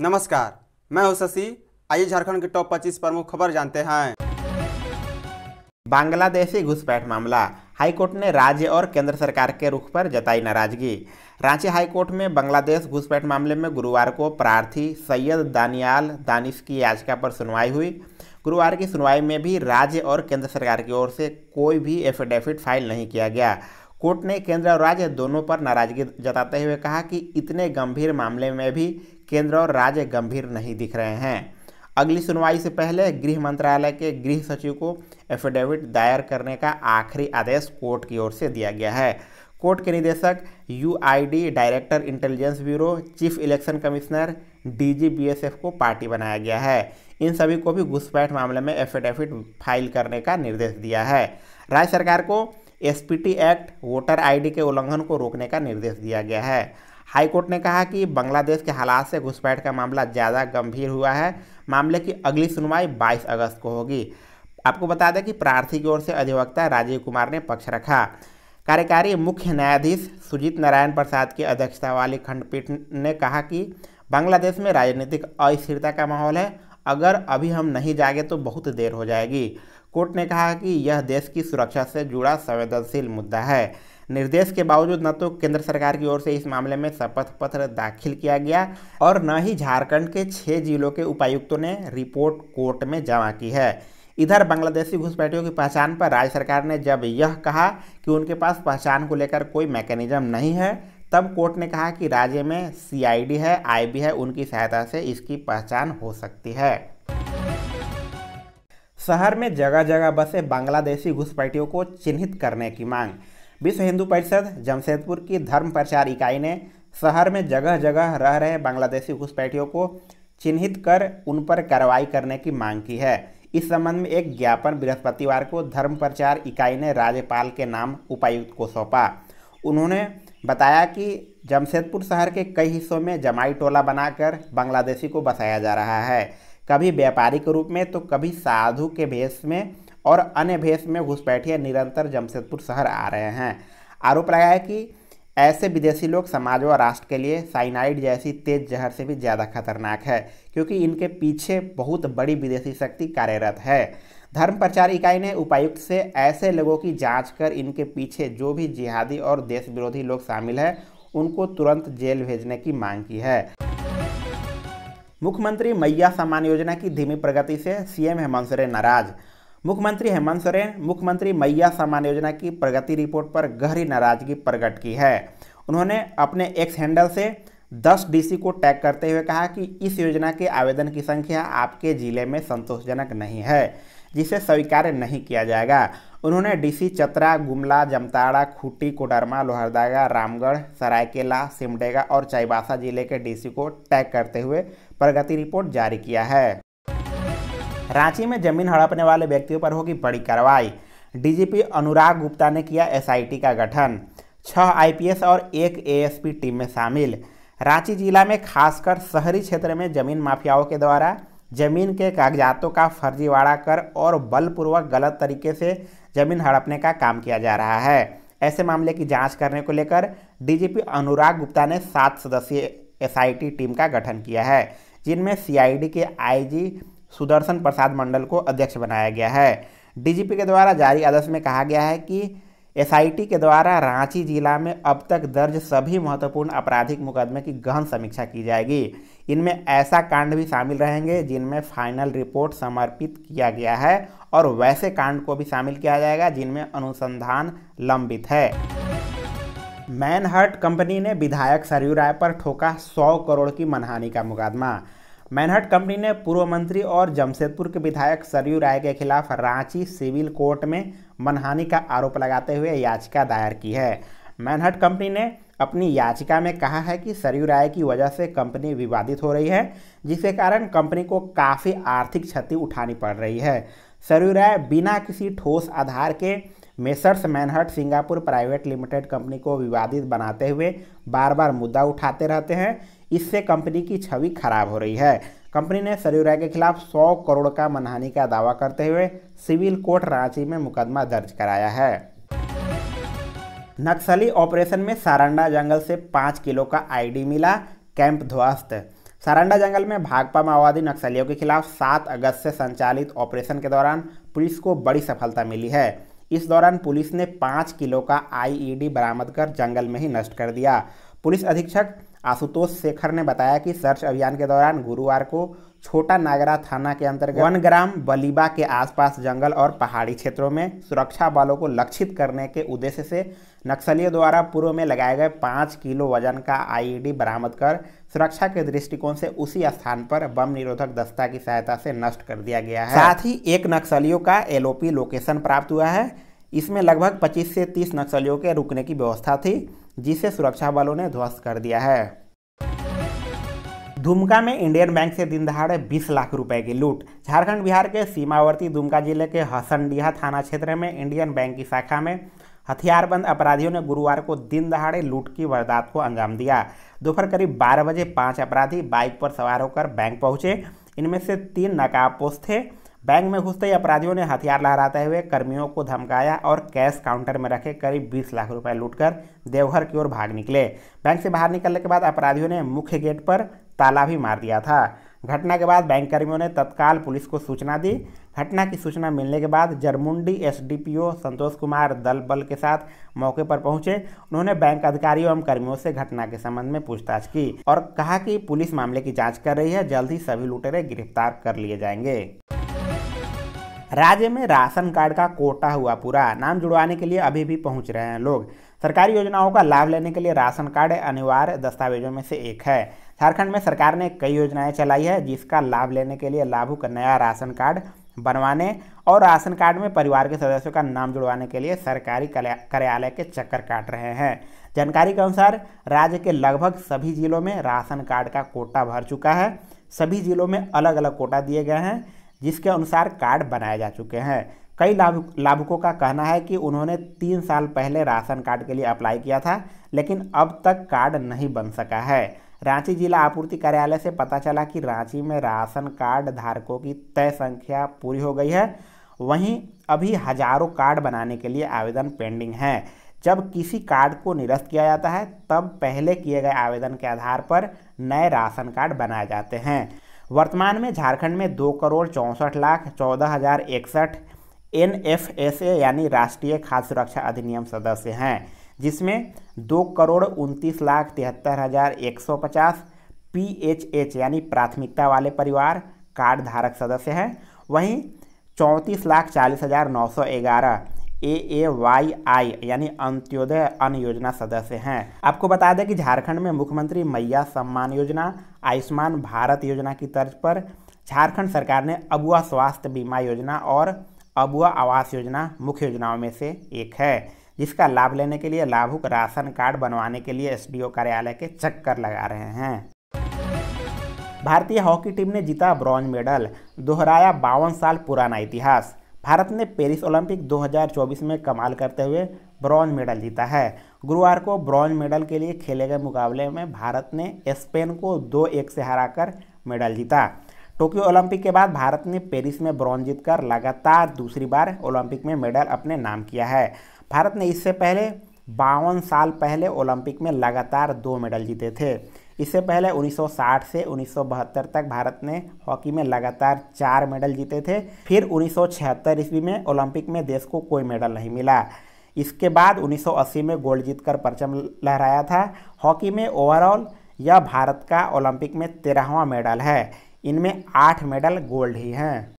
नमस्कार मैं हूं शशि आइए झारखंड के टॉप 25 प्रमुख खबर जानते हैं बांग्लादेशी घुसपैठ मामला हाईकोर्ट ने राज्य और केंद्र सरकार के रुख पर जताई नाराजगी रांची हाईकोर्ट में बांग्लादेश घुसपैठ मामले में गुरुवार को प्रार्थी सैयद दानियाल दानिश की याचिका पर सुनवाई हुई गुरुवार की सुनवाई में भी राज्य और केंद्र सरकार की ओर से कोई भी एफिडेविट फाइल नहीं किया गया कोर्ट ने केंद्र और राज्य दोनों पर नाराजगी जताते हुए कहा कि इतने गंभीर मामले में भी केंद्र और राज्य गंभीर नहीं दिख रहे हैं अगली सुनवाई से पहले गृह मंत्रालय के गृह सचिव को एफिडेविट दायर करने का आखिरी आदेश कोर्ट की ओर से दिया गया है कोर्ट के निदेशक यू director intelligence bureau chief election commissioner D BSF को पार्टी बनाया गया है इन सभी को भी घुसपैठ मामले में एफिडेविट फाइल करने का निर्देश दिया है राज्य सरकार को एसपीटी एक्ट वोटर आईडी के उल्लंघन को रोकने का निर्देश दिया गया है हाईकोर्ट ने कहा कि बांग्लादेश के हालात से घुसपैठ का मामला ज़्यादा गंभीर हुआ है मामले की अगली सुनवाई 22 अगस्त को होगी आपको बता दें कि प्रार्थी की ओर से अधिवक्ता राजीव कुमार ने पक्ष रखा कार्यकारी मुख्य न्यायाधीश सुजीत नारायण प्रसाद की अध्यक्षता वाली खंडपीठ ने कहा कि बांग्लादेश में राजनीतिक अस्थिरता का माहौल है अगर अभी हम नहीं जागे तो बहुत देर हो जाएगी कोर्ट ने कहा कि यह देश की सुरक्षा से जुड़ा संवेदनशील मुद्दा है निर्देश के बावजूद न तो केंद्र सरकार की ओर से इस मामले में शपथ पत्र दाखिल किया गया और न ही झारखंड के छः जिलों के उपायुक्तों ने रिपोर्ट कोर्ट में जमा की है इधर बांग्लादेशी घुसपैठियों की पहचान पर राज्य सरकार ने जब यह कहा कि उनके पास पहचान को लेकर कोई मैकेनिज्म नहीं है तब कोर्ट ने कहा कि राज्य में सीआईडी है आईबी है उनकी सहायता से इसकी पहचान हो सकती है शहर में जगह जगह बसे बांग्लादेशी घुसपैठियों को चिन्हित करने की मांग विश्व हिंदू परिषद जमशेदपुर की धर्म प्रचार इकाई ने शहर में जगह जगह रह रहे बांग्लादेशी घुसपैठियों को चिन्हित कर उन पर कार्रवाई करने की मांग की है इस संबंध में एक ज्ञापन बृहस्पतिवार को धर्म प्रचार इकाई ने राज्यपाल के नाम उपायुक्त को सौंपा उन्होंने बताया कि जमशेदपुर शहर के कई हिस्सों में जमाई टोला बनाकर बांग्लादेशी को बसाया जा रहा है कभी व्यापारी के रूप में तो कभी साधु के भेष में और अन्य भेष में घुसपैठिया निरंतर जमशेदपुर शहर आ रहे हैं आरोप लगाया कि ऐसे विदेशी लोग समाज व राष्ट्र के लिए साइनाइड जैसी तेज जहर से भी ज़्यादा खतरनाक है क्योंकि इनके पीछे बहुत बड़ी विदेशी शक्ति कार्यरत है धर्म प्रचार इकाई ने उपायुक्त से ऐसे लोगों की जांच कर इनके पीछे जो भी जिहादी और देश विरोधी लोग शामिल हैं उनको तुरंत जेल भेजने की मांग की है मुख्यमंत्री मैया सम्मान योजना की धीमी प्रगति से सीएम हेमंत सोरेन नाराज मुख्यमंत्री हेमंत सोरेन मुख्यमंत्री मैया सम्मान योजना की प्रगति रिपोर्ट पर गहरी नाराजगी प्रकट की है उन्होंने अपने एक्स हैंडल से 10 डीसी को टैग करते हुए कहा कि इस योजना के आवेदन की संख्या आपके जिले में संतोषजनक नहीं है जिसे स्वीकार्य नहीं किया जाएगा उन्होंने डीसी चतरा गुमला जमताड़ा खूटी कोडरमा लोहरदागा रामगढ़ सरायकेला सिमडेगा और चाईबासा जिले के डीसी को टैग करते हुए प्रगति रिपोर्ट जारी किया है रांची में जमीन हड़पने वाले व्यक्तियों पर होगी बड़ी कार्रवाई डीजीपी अनुराग गुप्ता ने किया एसआईटी का गठन छह आईपीएस और एक एएसपी टीम में शामिल रांची जिला में खासकर शहरी क्षेत्र में जमीन माफियाओं के द्वारा जमीन के कागजातों का फर्जीवाड़ा कर और बलपूर्वक गलत तरीके से जमीन हड़पने का काम किया जा रहा है ऐसे मामले की जांच करने को लेकर डीजीपी अनुराग गुप्ता ने सात सदस्यीय एसआईटी टीम का गठन किया है जिनमें सीआईडी के आईजी सुदर्शन प्रसाद मंडल को अध्यक्ष बनाया गया है डीजीपी के द्वारा जारी आदेश में कहा गया है कि एसआईटी के द्वारा रांची जिला में अब तक दर्ज सभी महत्वपूर्ण आपराधिक मुकदमे की गहन समीक्षा की जाएगी इनमें ऐसा कांड भी शामिल रहेंगे जिनमें फाइनल रिपोर्ट समर्पित किया गया है और वैसे कांड को भी शामिल किया जाएगा जिनमें अनुसंधान लंबित है मैनहर्ट कंपनी ने विधायक सरयू राय पर ठोका 100 करोड़ की मनहानि का मुकदमा मैनहट कंपनी ने पूर्व मंत्री और जमशेदपुर के विधायक सरयू राय के खिलाफ रांची सिविल कोर्ट में मनहानि का आरोप लगाते हुए याचिका दायर की है मैनहट कंपनी ने अपनी याचिका में कहा है कि सरयू राय की वजह से कंपनी विवादित हो रही है जिसके कारण कंपनी को काफ़ी आर्थिक क्षति उठानी पड़ रही है सरयू राय बिना किसी ठोस आधार के messrs Manhat Singapore private limited company को विवादित बनाते हुए बार बार मुद्दा उठाते रहते हैं इससे कंपनी की छवि खराब हो रही है कंपनी ने सरयू राय के खिलाफ 100 करोड़ का मनहानि का दावा करते हुए सिविल कोर्ट रांची में मुकदमा दर्ज कराया है नक्सली ऑपरेशन में सारंडा जंगल से पाँच किलो का आईडी मिला कैंप ध्वस्त सारंडा जंगल में भाकपा माओवादी नक्सलियों के खिलाफ 7 अगस्त से संचालित ऑपरेशन के दौरान पुलिस को बड़ी सफलता मिली है इस दौरान पुलिस ने पाँच किलो का आईईडी बरामद कर जंगल में ही नष्ट कर दिया पुलिस अधीक्षक आशुतोष शेखर ने बताया कि सर्च अभियान के दौरान गुरुवार को छोटा नागरा थाना के अंतर्गत वन ग्राम बलीबा के आसपास जंगल और पहाड़ी क्षेत्रों में सुरक्षा बलों को लक्षित करने के उद्देश्य से नक्सलियों द्वारा पूर्व में लगाए गए पाँच किलो वजन का आईईडी बरामद कर सुरक्षा के दृष्टिकोण से उसी स्थान पर बम निरोधक दस्ता की सहायता से नष्ट कर दिया गया है साथ ही एक नक्सलियों का एल लोकेशन प्राप्त हुआ है इसमें लगभग पच्चीस से तीस नक्सलियों के रुकने की व्यवस्था थी जिसे सुरक्षा बलों ने ध्वस्त कर दिया है दुमका में इंडियन बैंक से दिन दहाड़े बीस लाख रुपए की लूट झारखंड बिहार के सीमावर्ती दुमका जिले के हसनडीहा थाना क्षेत्र में इंडियन बैंक की शाखा में हथियारबंद अपराधियों ने गुरुवार को दिन दहाड़े लूट की वारदात को अंजाम दिया दोपहर करीब 12 बजे पांच अपराधी बाइक पर सवार होकर बैंक पहुंचे इनमें से तीन नकाबपोश थे बैंक में घुसते ही अपराधियों ने हथियार लहराते हुए कर्मियों को धमकाया और कैश काउंटर में रखे करीब 20 लाख रुपए लूटकर देवघर की ओर भाग निकले बैंक से बाहर निकलने के बाद अपराधियों ने मुख्य गेट पर ताला भी मार दिया था घटना के बाद बैंक कर्मियों ने तत्काल पुलिस को सूचना दी घटना की सूचना मिलने के बाद जरमुंडी एस संतोष कुमार दल बल के साथ मौके पर पहुंचे उन्होंने बैंक अधिकारियों एवं कर्मियों से घटना के संबंध में पूछताछ की और कहा कि पुलिस मामले की जांच कर रही है जल्द ही सभी लुटेरे गिरफ्तार कर लिए जाएंगे राज्य में राशन कार्ड का कोटा हुआ पूरा नाम जुड़वाने के लिए अभी भी पहुंच रहे हैं लोग सरकारी योजनाओं का लाभ लेने के लिए राशन कार्ड अनिवार्य दस्तावेजों में से एक है झारखंड में सरकार ने कई योजनाएं चलाई है जिसका लाभ लेने के लिए लाभुक नया राशन कार्ड बनवाने और राशन कार्ड में परिवार के सदस्यों का नाम जुड़वाने के लिए सरकारी कार्यालय के चक्कर काट रहे हैं जानकारी के अनुसार राज्य के लगभग सभी जिलों में राशन कार्ड का कोटा भर चुका है सभी जिलों में अलग अलग कोटा दिए गए हैं जिसके अनुसार कार्ड बनाए जा चुके हैं कई लाभ लाभुकों का कहना है कि उन्होंने तीन साल पहले राशन कार्ड के लिए अप्लाई किया था लेकिन अब तक कार्ड नहीं बन सका है रांची जिला आपूर्ति कार्यालय से पता चला कि रांची में राशन कार्ड धारकों की तय संख्या पूरी हो गई है वहीं अभी हजारों कार्ड बनाने के लिए आवेदन पेंडिंग हैं जब किसी कार्ड को निरस्त किया जाता है तब पहले किए गए आवेदन के आधार पर नए राशन कार्ड बनाए जाते हैं वर्तमान में झारखंड में दो करोड़ चौंसठ लाख चौदह हज़ार इकसठ एन एफ एस ए यानी राष्ट्रीय खाद्य सुरक्षा अधिनियम सदस्य हैं जिसमें दो करोड़ उनतीस लाख तिहत्तर हज़ार एक सौ पचास पी एच एच यानी प्राथमिकता वाले परिवार कार्ड धारक सदस्य हैं वहीं चौंतीस लाख चालीस हज़ार नौ सौ ग्यारह ए ए वाई आई यानी अंत्योदय अन्न योजना सदस्य हैं आपको बता दें कि झारखंड में मुख्यमंत्री मैया सम्मान योजना आयुष्मान भारत योजना की तर्ज पर झारखंड सरकार ने अबुआ स्वास्थ्य बीमा योजना और अबुआ आवास योजना मुख्य योजनाओं में से एक है जिसका लाभ लेने के लिए लाभुक राशन कार्ड बनवाने के लिए एस कार्यालय के चक्कर लगा रहे हैं भारतीय हॉकी टीम ने जीता ब्रॉन्ज मेडल दोहराया बावन साल पुराना इतिहास भारत ने पेरिस ओलंपिक 2024 में कमाल करते हुए ब्रॉन्ज मेडल जीता है गुरुवार को ब्रॉन्ज मेडल के लिए खेले गए मुकाबले में भारत ने स्पेन को दो एक से हराकर मेडल जीता टोक्यो ओलंपिक के बाद भारत ने पेरिस में ब्रॉन्ज जीतकर लगातार दूसरी बार ओलंपिक में मेडल अपने नाम किया है भारत ने इससे पहले बावन साल पहले ओलंपिक में लगातार दो मेडल जीते थे इससे पहले 1960 से 1972 तक भारत ने हॉकी में लगातार चार मेडल जीते थे फिर 1976 ईस्वी में ओलंपिक में देश को कोई मेडल नहीं मिला इसके बाद 1980 में गोल्ड जीतकर परचम लहराया था हॉकी में ओवरऑल यह भारत का ओलंपिक में तेरहवा मेडल है इनमें आठ मेडल गोल्ड ही हैं